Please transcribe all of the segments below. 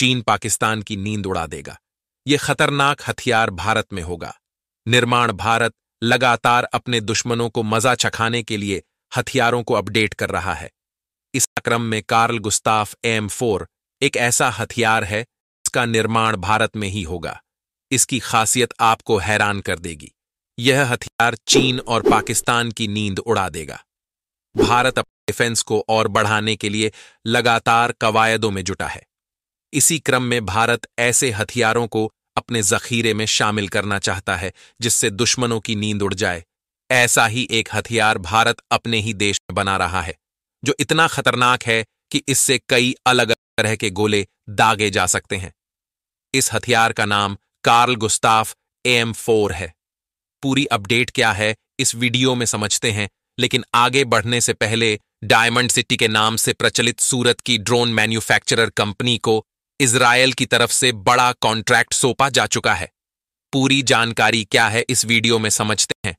चीन पाकिस्तान की नींद उड़ा देगा ये खतरनाक हथियार भारत में होगा निर्माण भारत लगातार अपने दुश्मनों को मजा चखाने के लिए हथियारों को अपडेट कर रहा है इस क्रम में कार्ल गुस्ताफ एम फोर एक ऐसा हथियार है इसका निर्माण भारत में ही होगा इसकी खासियत आपको हैरान कर देगी यह हथियार चीन और पाकिस्तान की नींद उड़ा देगा भारत अपने डिफेंस को और बढ़ाने के लिए लगातार कवायदों में जुटा है इसी क्रम में भारत ऐसे हथियारों को अपने जखीरे में शामिल करना चाहता है जिससे दुश्मनों की नींद उड़ जाए ऐसा ही एक हथियार भारत अपने ही देश में बना रहा है जो इतना खतरनाक है कि इससे कई अलग अलग तरह के गोले दागे जा सकते हैं इस हथियार का नाम कार्ल गुस्ताफ एम फोर है पूरी अपडेट क्या है इस वीडियो में समझते हैं लेकिन आगे बढ़ने से पहले डायमंड सिटी के नाम से प्रचलित सूरत की ड्रोन मैन्युफैक्चरर कंपनी को इसराइल की तरफ से बड़ा कॉन्ट्रैक्ट सौंपा जा चुका है पूरी जानकारी क्या है इस वीडियो में समझते हैं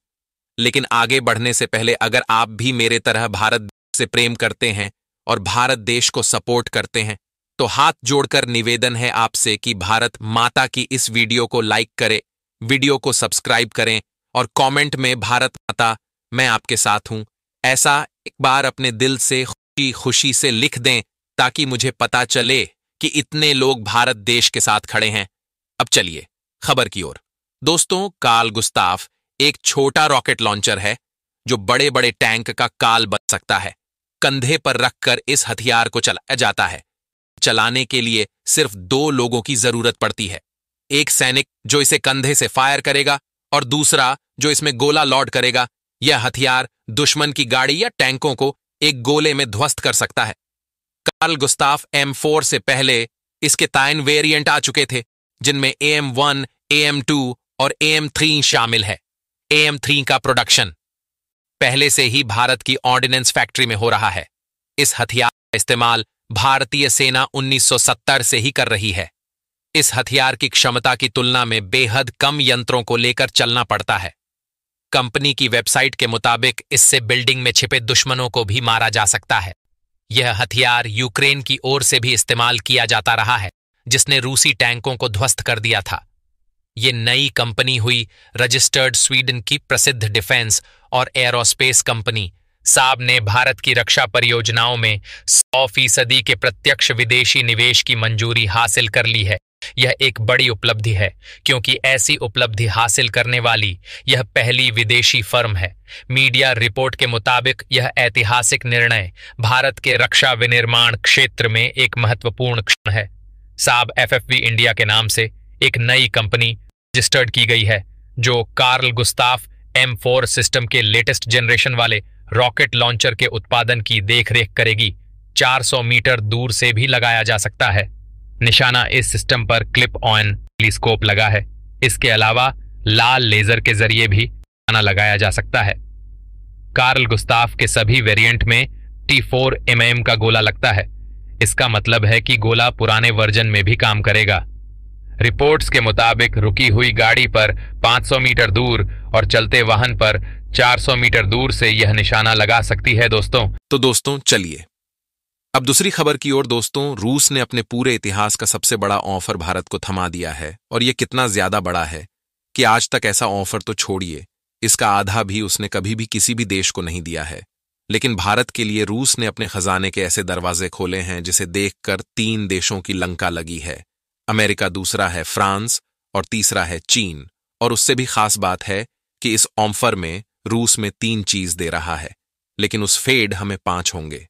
लेकिन आगे बढ़ने से पहले अगर आप भी मेरे तरह भारत से प्रेम करते हैं और भारत देश को सपोर्ट करते हैं तो हाथ जोड़कर निवेदन है आपसे कि भारत माता की इस वीडियो को लाइक करें वीडियो को सब्सक्राइब करें और कमेंट में भारत माता मैं आपके साथ हूं ऐसा एक बार अपने दिल से खुशी खुशी से लिख दें ताकि मुझे पता चले कि इतने लोग भारत देश के साथ खड़े हैं अब चलिए खबर की ओर दोस्तों काल गुस्ताफ एक छोटा रॉकेट लॉन्चर है जो बड़े बड़े टैंक का काल बन सकता है कंधे पर रखकर इस हथियार को चलाया जाता है चलाने के लिए सिर्फ दो लोगों की जरूरत पड़ती है एक सैनिक जो इसे कंधे से फायर करेगा और दूसरा जो इसमें गोला लॉड करेगा यह हथियार दुश्मन की गाड़ी या टैंकों को एक गोले में ध्वस्त कर सकता है कार्ल गुस्ताफ एम फोर से पहले इसके ताइन वेरिएंट आ चुके थे जिनमें A M one A M two और ए एम थ्री शामिल है ए एम थ्री का प्रोडक्शन पहले से ही भारत की ऑर्डिनेंस फैक्ट्री में हो रहा है इस हथियार का इस्तेमाल भारतीय सेना 1970 से ही कर रही है इस हथियार की क्षमता की तुलना में बेहद कम यंत्रों को लेकर चलना पड़ता है कंपनी की वेबसाइट के मुताबिक इससे बिल्डिंग में छिपे दुश्मनों को भी मारा जा सकता है यह हथियार यूक्रेन की ओर से भी इस्तेमाल किया जाता रहा है जिसने रूसी टैंकों को ध्वस्त कर दिया था ये नई कंपनी हुई रजिस्टर्ड स्वीडन की प्रसिद्ध डिफेंस और एरोस्पेस कंपनी साब ने भारत की रक्षा परियोजनाओं में सौ फीसदी के प्रत्यक्ष विदेशी निवेश की मंजूरी हासिल कर ली है यह एक बड़ी उपलब्धि है क्योंकि ऐसी उपलब्धि हासिल करने वाली यह पहली विदेशी फर्म है मीडिया रिपोर्ट के मुताबिक यह ऐतिहासिक निर्णय भारत के रक्षा विनिर्माण क्षेत्र में एक महत्वपूर्ण क्षण है साब एफ इंडिया के नाम से एक नई कंपनी रजिस्टर्ड की गई है जो Carl Gustaf M four system के लेटेस्ट जनरेशन वाले रॉकेट लॉन्चर के उत्पादन की देखरेख करेगी 400 मीटर दूर से भी लगाया जा सकता है निशाना इस सिस्टम पर क्लिप ऑन टेलीस्कोप लगा है इसके अलावा लाल लेजर के जरिए भी निशाना लगाया जा सकता है कार्ल गुस्ताफ के सभी वेरिएंट में टी फोर एम का गोला लगता है इसका मतलब है कि गोला पुराने वर्जन में भी काम करेगा रिपोर्ट्स के मुताबिक रुकी हुई गाड़ी पर 500 मीटर दूर और चलते वाहन पर 400 मीटर दूर से यह निशाना लगा सकती है दोस्तों तो दोस्तों चलिए अब दूसरी खबर की ओर दोस्तों रूस ने अपने पूरे इतिहास का सबसे बड़ा ऑफर भारत को थमा दिया है और ये कितना ज्यादा बड़ा है कि आज तक ऐसा ऑफर तो छोड़िए इसका आधा भी उसने कभी भी किसी भी देश को नहीं दिया है लेकिन भारत के लिए रूस ने अपने खजाने के ऐसे दरवाजे खोले हैं जिसे देखकर तीन देशों की लंका लगी है अमेरिका दूसरा है फ्रांस और तीसरा है चीन और उससे भी खास बात है कि इस ऑफर में रूस में तीन चीज दे रहा है लेकिन उस फेड हमें पांच होंगे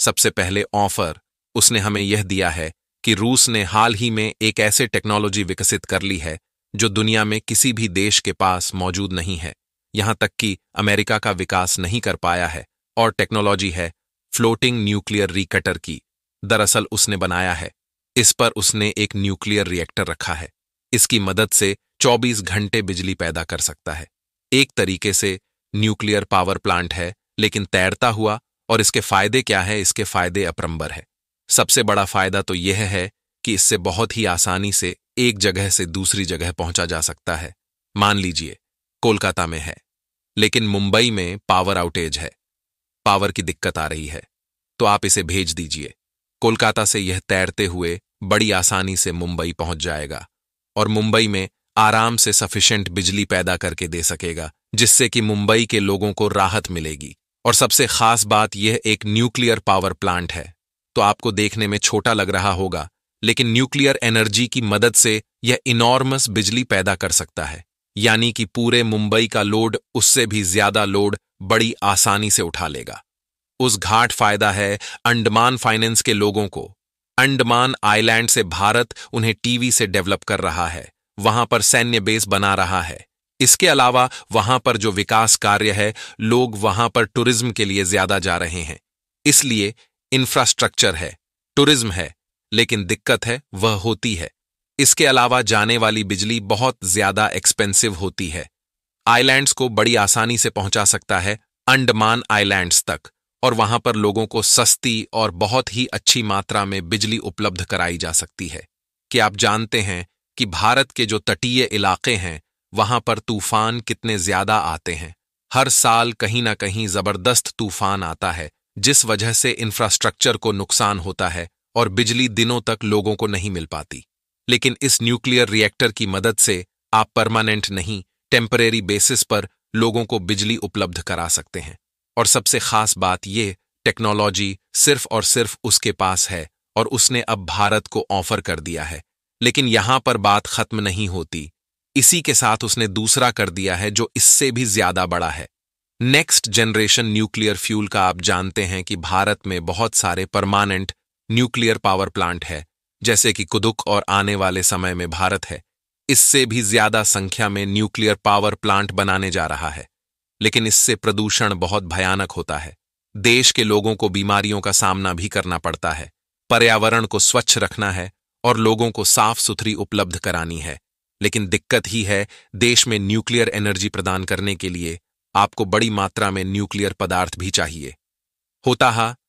सबसे पहले ऑफर उसने हमें यह दिया है कि रूस ने हाल ही में एक ऐसे टेक्नोलॉजी विकसित कर ली है जो दुनिया में किसी भी देश के पास मौजूद नहीं है यहां तक कि अमेरिका का विकास नहीं कर पाया है और टेक्नोलॉजी है फ्लोटिंग न्यूक्लियर रिकटर की दरअसल उसने बनाया है इस पर उसने एक न्यूक्लियर रिएक्टर रखा है इसकी मदद से 24 घंटे बिजली पैदा कर सकता है एक तरीके से न्यूक्लियर पावर प्लांट है लेकिन तैरता हुआ और इसके फायदे क्या है इसके फायदे अपरंबर है सबसे बड़ा फायदा तो यह है कि इससे बहुत ही आसानी से एक जगह से दूसरी जगह पहुंचा जा सकता है मान लीजिए कोलकाता में है लेकिन मुंबई में पावर आउटेज है पावर की दिक्कत आ रही है तो आप इसे भेज दीजिए कोलकाता से यह तैरते हुए बड़ी आसानी से मुंबई पहुंच जाएगा और मुंबई में आराम से सफिशेंट बिजली पैदा करके दे सकेगा जिससे कि मुंबई के लोगों को राहत मिलेगी और सबसे खास बात यह एक न्यूक्लियर पावर प्लांट है तो आपको देखने में छोटा लग रहा होगा लेकिन न्यूक्लियर एनर्जी की मदद से यह इनॉर्मस बिजली पैदा कर सकता है यानी कि पूरे मुंबई का लोड उससे भी ज्यादा लोड बड़ी आसानी से उठा लेगा उस घाट फायदा है अंडमान फाइनेंस के लोगों को अंडमान आइलैंड से भारत उन्हें टीवी से डेवलप कर रहा है वहां पर सैन्य बेस बना रहा है इसके अलावा वहां पर जो विकास कार्य है लोग वहां पर टूरिज्म के लिए ज्यादा जा रहे हैं इसलिए इंफ्रास्ट्रक्चर है टूरिज्म है लेकिन दिक्कत है वह होती है इसके अलावा जाने वाली बिजली बहुत ज्यादा एक्सपेंसिव होती है आइलैंड्स को बड़ी आसानी से पहुंचा सकता है अंडमान आइलैंड्स तक और वहां पर लोगों को सस्ती और बहुत ही अच्छी मात्रा में बिजली उपलब्ध कराई जा सकती है कि आप जानते हैं कि भारत के जो तटीय इलाके हैं वहां पर तूफान कितने ज्यादा आते हैं हर साल कहीं ना कहीं जबरदस्त तूफान आता है जिस वजह से इंफ्रास्ट्रक्चर को नुकसान होता है और बिजली दिनों तक लोगों को नहीं मिल पाती लेकिन इस न्यूक्लियर रिएक्टर की मदद से आप परमानेंट नहीं टेम्परेरी बेसिस पर लोगों को बिजली उपलब्ध करा सकते हैं और सबसे खास बात ये टेक्नोलॉजी सिर्फ और सिर्फ उसके पास है और उसने अब भारत को ऑफर कर दिया है लेकिन यहां पर बात खत्म नहीं होती इसी के साथ उसने दूसरा कर दिया है जो इससे भी ज्यादा बड़ा है नेक्स्ट जनरेशन न्यूक्लियर फ्यूल का आप जानते हैं कि भारत में बहुत सारे परमानेंट न्यूक्लियर पावर प्लांट है जैसे कि कुदुक और आने वाले समय में भारत है इससे भी ज्यादा संख्या में न्यूक्लियर पावर प्लांट बनाने जा रहा है लेकिन इससे प्रदूषण बहुत भयानक होता है देश के लोगों को बीमारियों का सामना भी करना पड़ता है पर्यावरण को स्वच्छ रखना है और लोगों को साफ सुथरी उपलब्ध करानी है लेकिन दिक्कत ही है देश में न्यूक्लियर एनर्जी प्रदान करने के लिए आपको बड़ी मात्रा में न्यूक्लियर पदार्थ भी चाहिए होता है